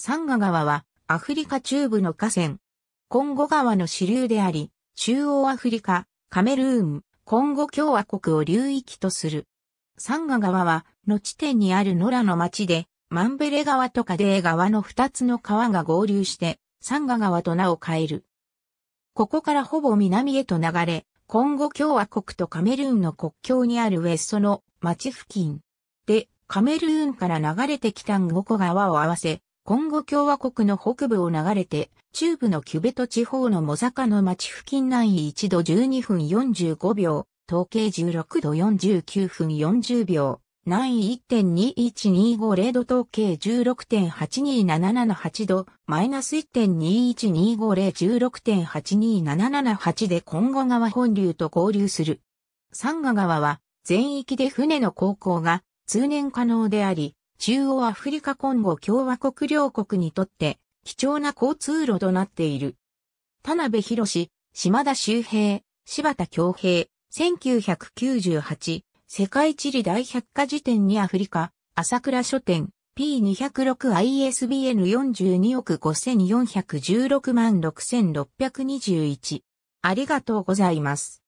サンガ川はアフリカ中部の河川。コンゴ川の支流であり、中央アフリカ、カメルーン、コンゴ共和国を流域とする。サンガ川は、の地点にある野良の町で、マンベレ川とカデー川の二つの川が合流して、サンガ川と名を変える。ここからほぼ南へと流れ、コンゴ共和国とカメルーンの国境にあるウェストの町付近。で、カメルーンから流れてきたンゴコ川を合わせ、コンゴ共和国の北部を流れて、中部のキュベト地方のモザカの町付近南緯1度12分45秒、統計16度49分40秒、南緯1.21250度統計16.82778度、マイナス1.21250 16.82778でコンゴ川本流と合流する。サンガ川は全域で船の航行が通年可能であり、中央アフリカ今後共和国両国にとって貴重な交通路となっている。田辺博士、島田周平、柴田京平、1998、世界地理大百科事典にアフリカ、朝倉書店、P206ISBN42 億5416万6621。ありがとうございます。